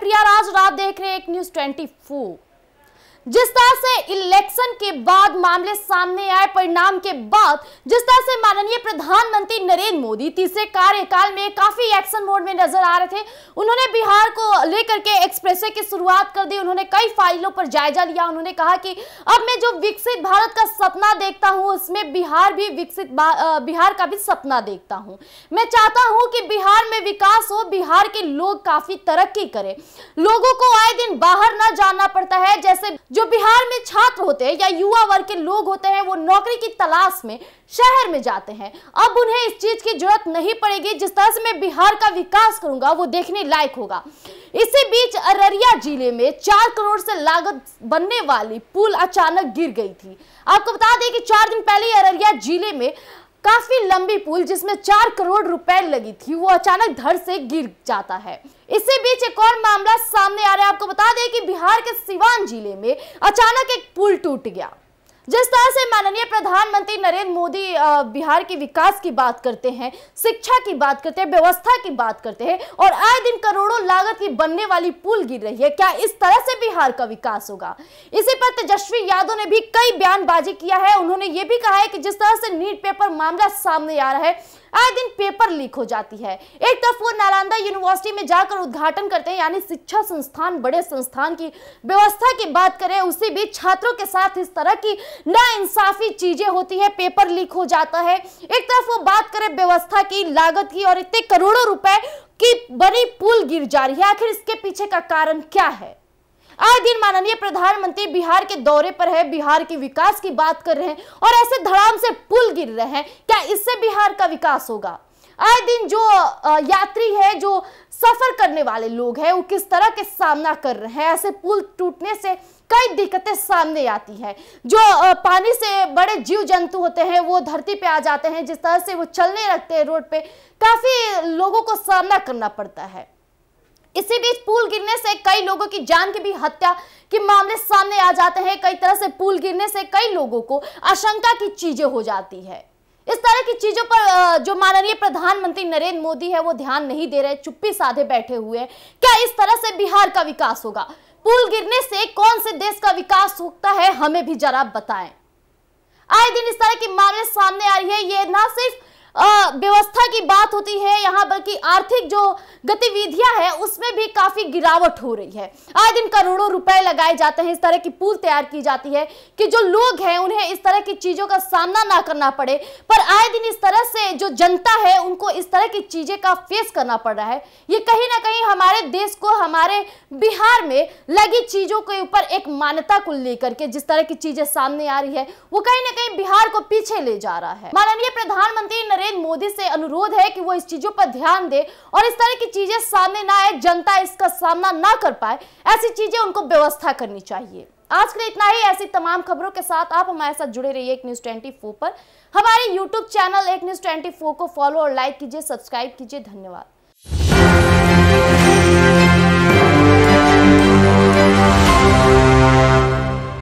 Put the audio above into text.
प्रिया राज रात देख रहे हैं एक न्यूज ट्वेंटी फोर जिस तरह से इलेक्शन के बाद मामले सामने आए परिणाम के बाद जिस तरह से माननीय प्रधानमंत्री नरेंद्र मोदी तीसरे कार्यकाल में काफी एक्शन मोड में नजर आ रहे थे उन्होंने बिहार को लेकर के एक्सप्रेस की शुरुआत कर दी उन्होंने कई फाइलों पर जायजा लिया उन्होंने कहा कि अब मैं जो विकसित भारत का सपना देखता हूँ उसमें बिहार भी विकसित बिहार का भी सपना देखता हूँ मैं चाहता हूँ कि बिहार में विकास हो बिहार के लोग काफी तरक्की करें लोगों को आए दिन बाहर ना जाना पड़ता है जैसे जो बिहार में छात्र होते हैं या युवा वर्ग के लोग होते हैं वो नौकरी की तलाश में शहर में जाते हैं अब उन्हें इस चीज की जरूरत नहीं पड़ेगी जिस तरह से मैं बिहार का विकास करूंगा वो देखने लायक होगा इसी बीच अररिया जिले में चार करोड़ से लागत बनने वाली पुल अचानक गिर गई थी आपको बता दें कि चार दिन पहले अररिया जिले में काफी लंबी पुल जिसमें चार करोड़ रुपए लगी थी वो अचानक धर से गिर जाता है इसी बीच एक और मामला सामने आ रहा है आपको बता दें कि बिहार के सिवान जिले में अचानक एक पुल टूट गया जिस तरह से माननीय प्रधानमंत्री नरेंद्र मोदी बिहार के विकास की बात करते हैं शिक्षा की बात करते हैं व्यवस्था की बात करते हैं और आए दिन करोड़ों लागत की बनने वाली पुल गिर रही है क्या इस तरह से बिहार का विकास होगा इसी पर तेजस्वी यादव ने भी कई बयानबाजी किया है उन्होंने ये भी कहा है कि जिस तरह से नीट पेपर मामला सामने आ रहा है आए दिन पेपर लीक हो जाती है एक तरफ वो नालंदा यूनिवर्सिटी में जाकर उद्घाटन करते हैं यानी शिक्षा संस्थान बड़े संस्थान की व्यवस्था की बात करें उसी बीच छात्रों के साथ इस तरह की नाइंसाफी चीजें होती है पेपर लीक हो जाता है एक तरफ वो बात करें व्यवस्था की लागत की और इतने करोड़ों रुपए की बनी पुल गिर जा रही है आखिर इसके पीछे का कारण क्या है आए दिन माननीय प्रधानमंत्री बिहार के दौरे पर है बिहार के विकास की बात कर रहे हैं और ऐसे धड़ाम से पुल गिर रहे हैं क्या इससे बिहार का विकास होगा आए दिन जो यात्री है जो सफर करने वाले लोग हैं वो किस तरह के सामना कर रहे हैं ऐसे पुल टूटने से कई दिक्कतें सामने आती हैं जो पानी से बड़े जीव जंतु होते हैं वो धरती पे आ जाते हैं जिस तरह से वो चलने लगते हैं रोड पे काफ़ी लोगों को सामना करना पड़ता है इसी बीच पुल गिरने से कई लोगों की जान की भी हत्या के मामले सामने आ जाते हैं कई तरह से पुल गिरने से कई लोगों को आशंका की चीजें हो जाती है इस तरह की चीजों पर जो माननीय प्रधानमंत्री नरेंद्र मोदी है वो ध्यान नहीं दे रहे चुप्पी साधे बैठे हुए क्या इस तरह से बिहार का विकास होगा पुल गिरने से कौन से देश का विकास होता है हमें भी जरा बताएं आए दिन इस तरह के मामले सामने आ रही है ये ना सिर्फ व्यवस्था की बात होती है यहाँ बल्कि आर्थिक जो गतिविधियां है उसमें भी काफी गिरावट हो रही है आए दिन करोड़ों रुपए लगाए जाते हैं इस तरह की पूल तैयार की जाती है कि जो लोग हैं उन्हें इस तरह की चीजों का सामना ना करना पड़े पर आए दिन इस तरह से जो जनता है उनको इस तरह की चीजें का फेस करना पड़ रहा है ये कहीं ना कहीं हमारे देश को हमारे बिहार में लगी चीजों के ऊपर एक मान्यता को लेकर के जिस तरह की चीजें सामने आ रही है वो कहीं ना कहीं बिहार को पीछे ले जा रहा है माननीय प्रधानमंत्री नरेंद्र मोदी से अनुरोध है कि वो इस चीजों पर ध्यान दे और इस तरह की चीजें सामने ना आए जनता इसका सामना ना कर पाए ऐसी चीजें उनको व्यवस्था करनी चाहिए आज के लिए इतना ही ऐसी तमाम खबरों के साथ आप हमारे साथ जुड़े रहिए एक न्यूज ट्वेंटी पर हमारे यूट्यूब चैनल एक न्यूज ट्वेंटी को फॉलो और लाइक कीजिए सब्सक्राइब कीजिए धन्यवाद